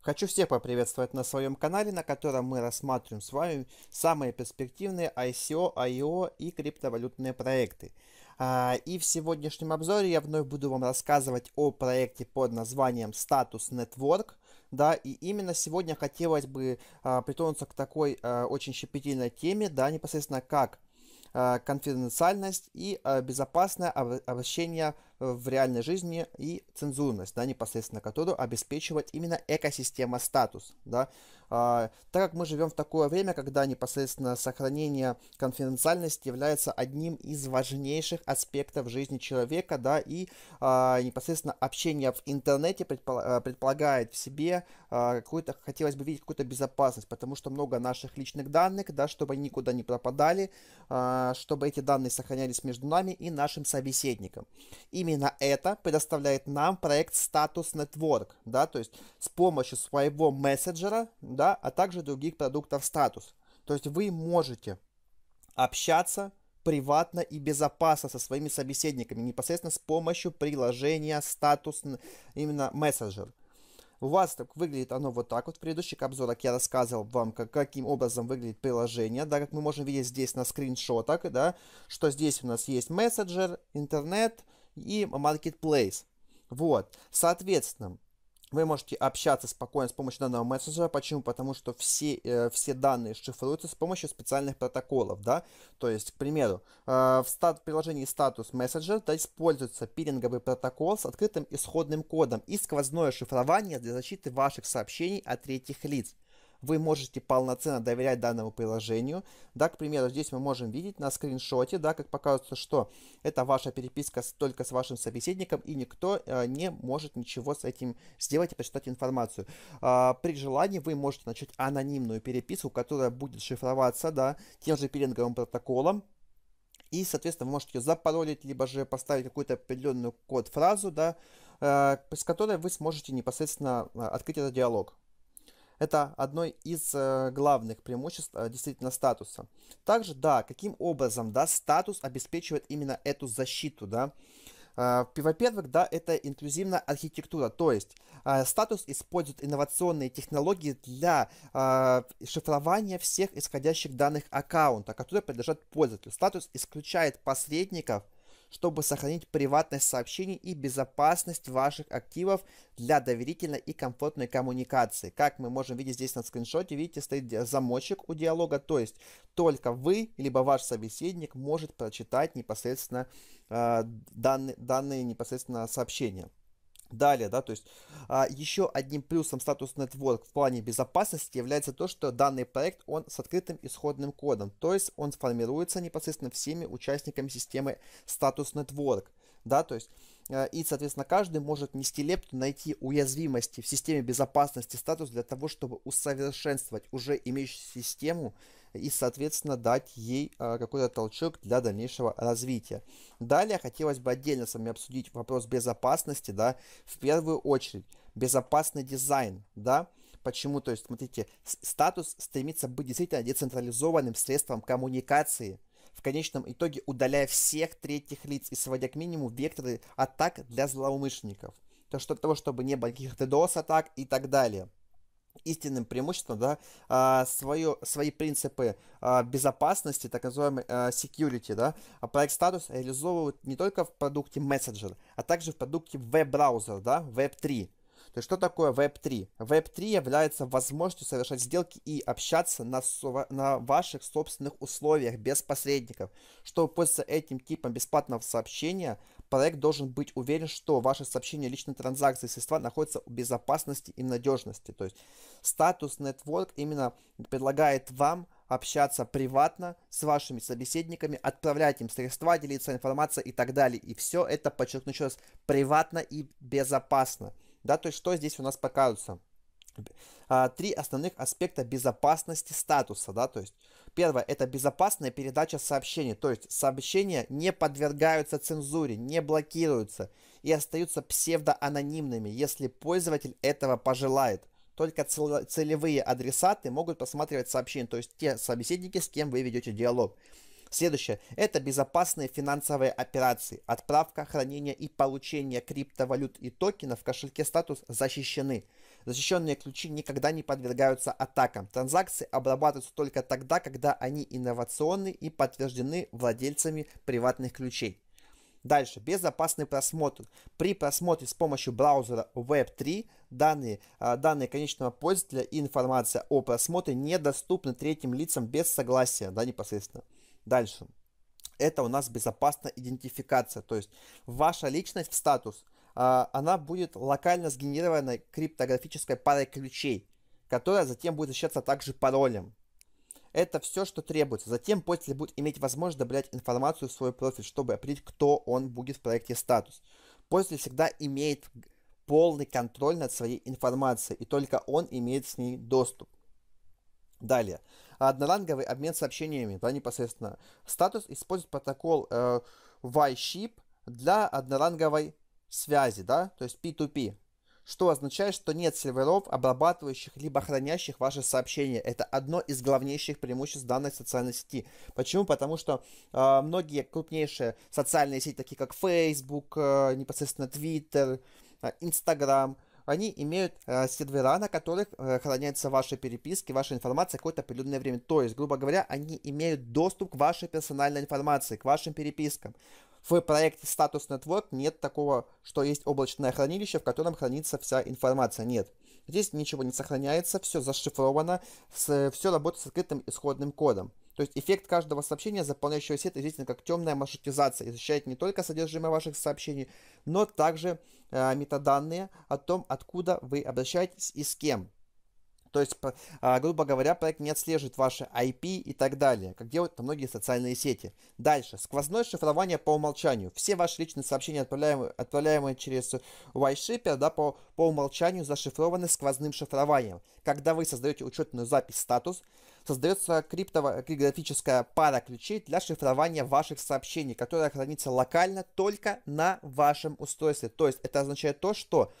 Хочу всех поприветствовать на своем канале, на котором мы рассматриваем с вами самые перспективные ICO, IO и криптовалютные проекты. А, и в сегодняшнем обзоре я вновь буду вам рассказывать о проекте под названием Status Network. Да, и именно сегодня хотелось бы а, притронуться к такой а, очень щепетильной теме, да, непосредственно как Э, конфиденциальность и э, безопасное обращение в реальной жизни и цензурность, да, непосредственно которую обеспечивает именно экосистема статус, да. А, так как мы живем в такое время, когда непосредственно сохранение конфиденциальности является одним из важнейших аспектов жизни человека, да, и а, непосредственно общение в интернете а, предполагает в себе а, какую-то, хотелось бы видеть какую-то безопасность, потому что много наших личных данных, да, чтобы они никуда не пропадали, а, чтобы эти данные сохранялись между нами и нашим собеседником. Именно именно это предоставляет нам проект Status Network, да, то есть с помощью своего мессенджера, да, а также других продуктов Status. То есть вы можете общаться приватно и безопасно со своими собеседниками, непосредственно с помощью приложения статус именно мессенджер. У вас так выглядит оно вот так вот. В предыдущих обзорах я рассказывал вам, как, каким образом выглядит приложение. Да, как мы можем видеть здесь на скриншотах, да, что здесь у нас есть мессенджер, интернет, и Marketplace. Вот, соответственно, вы можете общаться спокойно с помощью данного мессенджера. Почему? Потому что все, э, все данные шифруются с помощью специальных протоколов, да? То есть, к примеру, э, в стат приложении статус мессенджер да, используется пиринговый протокол с открытым исходным кодом и сквозное шифрование для защиты ваших сообщений от третьих лиц вы можете полноценно доверять данному приложению. Да, к примеру, здесь мы можем видеть на скриншоте, да, как показывается, что это ваша переписка только с вашим собеседником, и никто э, не может ничего с этим сделать и прочитать информацию. Э, при желании вы можете начать анонимную переписку, которая будет шифроваться, да, тем же пиринговым протоколом, и, соответственно, вы можете ее запаролить, либо же поставить какую-то определенную код-фразу, да, э, с которой вы сможете непосредственно э, открыть этот диалог. Это одно из э, главных преимуществ э, действительно статуса. Также, да, каким образом, да, статус обеспечивает именно эту защиту, да. Во-первых, э, да, это инклюзивная архитектура, то есть э, статус использует инновационные технологии для э, шифрования всех исходящих данных аккаунта, которые принадлежат пользователю. Статус исключает посредников чтобы сохранить приватность сообщений и безопасность ваших активов для доверительной и комфортной коммуникации. Как мы можем видеть здесь на скриншоте, видите, стоит замочек у диалога, то есть только вы, либо ваш собеседник может прочитать непосредственно э, данные, данные непосредственно сообщения. Далее, да, то есть а, еще одним плюсом статус Network в плане безопасности является то, что данный проект, он с открытым исходным кодом, то есть он формируется непосредственно всеми участниками системы статус Network, да, то есть э, и, соответственно, каждый может нести лепту, найти уязвимости в системе безопасности статус для того, чтобы усовершенствовать уже имеющуюся систему, и, соответственно, дать ей а, какой-то толчок для дальнейшего развития. Далее хотелось бы отдельно с вами обсудить вопрос безопасности, да, в первую очередь безопасный дизайн, да, почему, то есть, смотрите, статус стремится быть действительно децентрализованным средством коммуникации, в конечном итоге удаляя всех третьих лиц и сводя к минимуму векторы атак для злоумышленников. То, что, для того, чтобы не было каких-то DDoS-атак и так далее истинным преимуществом, да, а, свое, свои принципы а, безопасности, так называемый а, security, да, проект статус реализовывают не только в продукте Messenger, а также в продукте веб-браузер, да, Web3. То есть что такое Web3? Web3 является возможностью совершать сделки и общаться на, на ваших собственных условиях без посредников. Чтобы пользоваться этим типом бесплатного сообщения, проект должен быть уверен, что ваши сообщения личной транзакции средства находятся в безопасности и надежности. То есть статус Network именно предлагает вам общаться приватно с вашими собеседниками, отправлять им средства, делиться информацией и так далее. И все это, подчеркну еще раз, приватно и безопасно. Да, то есть что здесь у нас показывается? А, три основных аспекта безопасности статуса, да, то есть Первое – это безопасная передача сообщений, то есть сообщения не подвергаются цензуре, не блокируются и остаются псевдоанонимными, если пользователь этого пожелает. Только целевые адресаты могут просматривать сообщения, то есть те собеседники, с кем вы ведете диалог. Следующее – это безопасные финансовые операции. Отправка, хранение и получение криптовалют и токенов в кошельке статус защищены – Защищенные ключи никогда не подвергаются атакам. Транзакции обрабатываются только тогда, когда они инновационны и подтверждены владельцами приватных ключей. Дальше. Безопасный просмотр. При просмотре с помощью браузера Web3 данные, а, данные конечного пользователя и информация о просмотре недоступны третьим лицам без согласия, да, непосредственно. Дальше. Это у нас безопасная идентификация, то есть ваша личность в статус а, она будет локально сгенерированной криптографической парой ключей, которая затем будет защищаться также паролем. Это все, что требуется. Затем пользователь будет иметь возможность добавлять информацию в свой профиль, чтобы определить, кто он будет в проекте статус. Пользователь всегда имеет полный контроль над своей информацией, и только он имеет с ней доступ. Далее. Одноранговый обмен сообщениями, да, непосредственно. Статус использует протокол э, YShip для одноранговой связи, да, то есть P2P, что означает, что нет серверов, обрабатывающих либо хранящих ваши сообщения. Это одно из главнейших преимуществ данной социальной сети. Почему? Потому что э, многие крупнейшие социальные сети, такие как Facebook, э, непосредственно Twitter, э, Instagram, они имеют э, сервера, на которых э, хранятся ваши переписки, ваша информация какое-то определенное время. То есть, грубо говоря, они имеют доступ к вашей персональной информации, к вашим перепискам. В проекте Status Network нет такого, что есть облачное хранилище, в котором хранится вся информация. Нет. Здесь ничего не сохраняется, все зашифровано, с, все работает с открытым исходным кодом. То есть эффект каждого сообщения, заполняющего сеть, известен как темная маршрутизация, защищает не только содержимое ваших сообщений, но также э, метаданные о том, откуда вы обращаетесь и с кем. То есть, а, грубо говоря, проект не отслеживает ваши IP и так далее, как делают многие социальные сети. Дальше. Сквозное шифрование по умолчанию. Все ваши личные сообщения, отправляемые, отправляемые через Wishipper, да, по, по умолчанию зашифрованы сквозным шифрованием. Когда вы создаете учетную запись статус, создается криптографическая пара ключей для шифрования ваших сообщений, которая хранится локально только на вашем устройстве. То есть, это означает то, что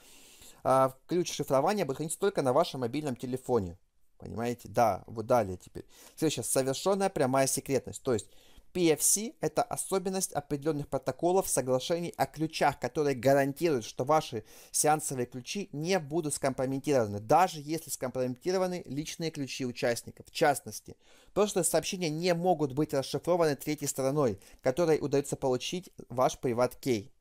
а, ключ шифрования будет храниться только на вашем мобильном телефоне. Понимаете? Да, вот далее теперь. Следующая совершенная прямая секретность. То есть PFC – это особенность определенных протоколов соглашений о ключах, которые гарантируют, что ваши сеансовые ключи не будут скомпрометированы, даже если скомпрометированы личные ключи участников. В частности, прошлые сообщения не могут быть расшифрованы третьей стороной, которой удается получить ваш приват-кей.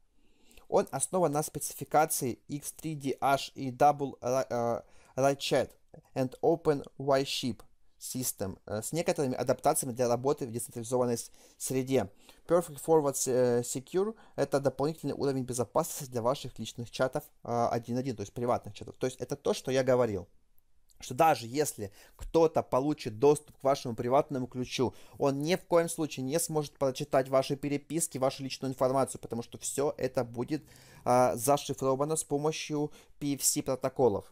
Он основан на спецификации X3DH и Double Ratchet э, and Open Y-Ship System э, с некоторыми адаптациями для работы в децентрализованной среде. Perfect Forward э, Secure – это дополнительный уровень безопасности для ваших личных чатов 1.1, то есть приватных чатов. То есть это то, что я говорил что даже если кто-то получит доступ к вашему приватному ключу, он ни в коем случае не сможет прочитать ваши переписки, вашу личную информацию, потому что все это будет э, зашифровано с помощью PFC протоколов.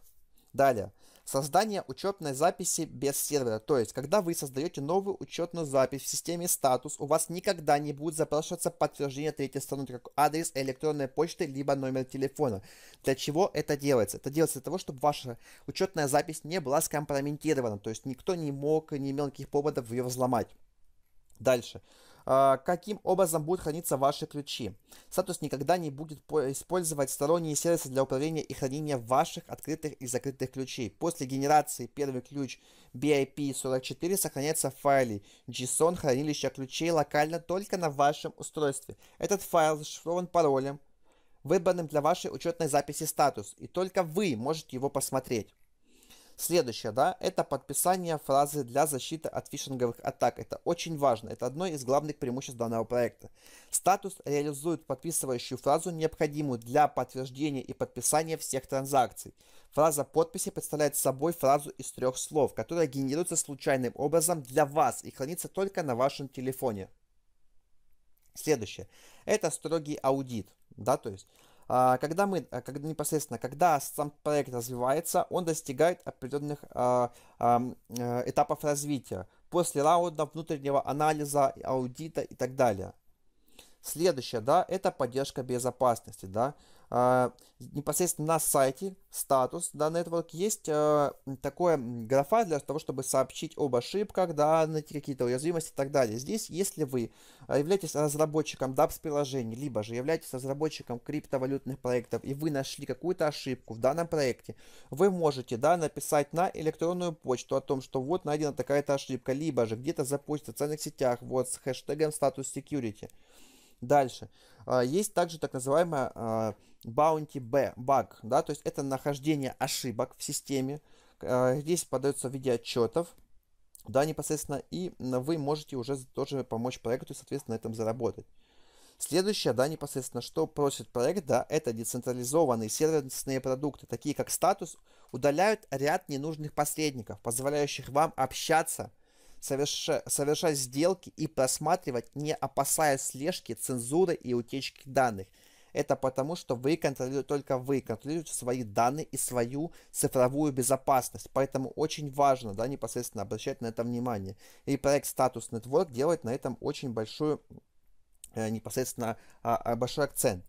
Далее. Создание учетной записи без сервера. То есть, когда вы создаете новую учетную запись в системе статус, у вас никогда не будет запрашиваться подтверждение третьей стороны, как адрес электронной почты, либо номер телефона. Для чего это делается? Это делается для того, чтобы ваша учетная запись не была скомпрометирована. То есть, никто не мог, не имел никаких поводов ее взломать. Дальше. А, каким образом будут храниться ваши ключи. Статус никогда не будет использовать сторонние сервисы для управления и хранения ваших открытых и закрытых ключей. После генерации первый ключ BIP44 сохраняется в файле JSON хранилища ключей локально только на вашем устройстве. Этот файл зашифрован паролем, выбранным для вашей учетной записи статус, и только вы можете его посмотреть. Следующее, да, это подписание фразы для защиты от фишинговых атак. Это очень важно, это одно из главных преимуществ данного проекта. Статус реализует подписывающую фразу, необходимую для подтверждения и подписания всех транзакций. Фраза подписи представляет собой фразу из трех слов, которая генерируется случайным образом для вас и хранится только на вашем телефоне. Следующее. Это строгий аудит. Да, то есть а, когда мы, а, когда, непосредственно, когда сам проект развивается, он достигает определенных а, э, этапов развития после раунда внутреннего анализа, аудита и так далее. Следующее, да, это поддержка безопасности, да. А, непосредственно на сайте статус да, Network есть э, такое графа для того, чтобы сообщить об ошибках, да, найти какие-то уязвимости и так далее. Здесь, если вы а, являетесь разработчиком DAPS-приложений, либо же являетесь разработчиком криптовалютных проектов, и вы нашли какую-то ошибку в данном проекте, вы можете да, написать на электронную почту о том, что вот найдена такая-то ошибка, либо же где-то запустить в социальных сетях вот с хэштегом статус security. Дальше. А, есть также так называемая а, bounty B, баг, да, то есть это нахождение ошибок в системе. А, здесь подается в виде отчетов, да, непосредственно, и вы можете уже тоже помочь проекту, и, соответственно, на этом заработать. Следующее, да, непосредственно, что просит проект, да, это децентрализованные сервисные продукты, такие как статус, удаляют ряд ненужных посредников, позволяющих вам общаться соверша, совершать сделки и просматривать, не опасаясь слежки, цензуры и утечки данных. Это потому, что вы контролируете, только вы контролируете свои данные и свою цифровую безопасность. Поэтому очень важно да, непосредственно обращать на это внимание. И проект Status Network делает на этом очень большой э, непосредственно а, а, большой акцент.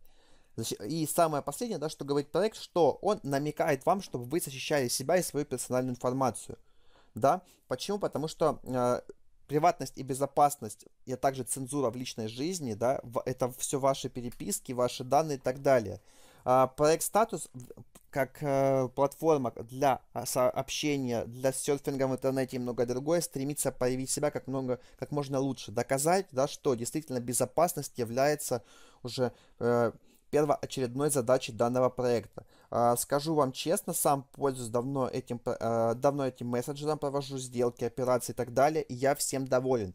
И самое последнее, да, что говорит проект, что он намекает вам, чтобы вы защищали себя и свою персональную информацию – да. Почему? Потому что э, приватность и безопасность, и также цензура в личной жизни, да, это все ваши переписки, ваши данные и так далее. А, проект статус как э, платформа для а, сообщения, для серфинга в интернете и многое другое, стремится проявить себя как, много, как можно лучше, доказать, да, что действительно безопасность является уже э, первоочередной задачей данного проекта. А, скажу вам честно, сам пользуюсь давно этим, а, давно этим мессенджером, провожу сделки, операции и так далее, и я всем доволен.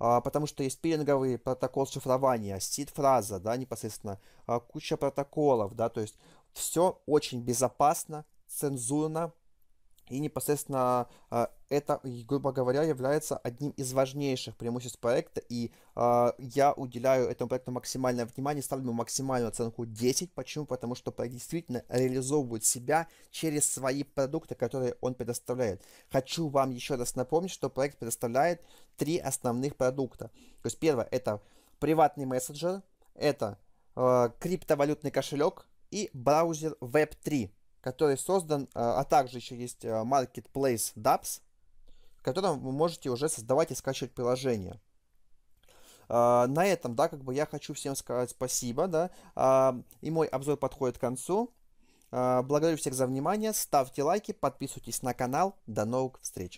А, потому что есть пиринговый протокол шифрования, сид-фраза, да, непосредственно, куча протоколов, да, то есть все очень безопасно, цензурно, и непосредственно а, это, грубо говоря, является одним из важнейших преимуществ проекта, и а, я уделяю этому проекту максимальное внимание, ставлю ему максимальную оценку 10. Почему? Потому что проект действительно реализовывает себя через свои продукты, которые он предоставляет. Хочу вам еще раз напомнить, что проект предоставляет три основных продукта. То есть первое это приватный мессенджер, это а, криптовалютный кошелек и браузер Web3 который создан, э, а также еще есть э, Marketplace Dapps, в котором вы можете уже создавать и скачивать приложение. Э, на этом, да, как бы я хочу всем сказать спасибо, да, и мой обзор подходит к концу. Благодарю всех за внимание, ставьте лайки, подписывайтесь на канал, до новых встреч!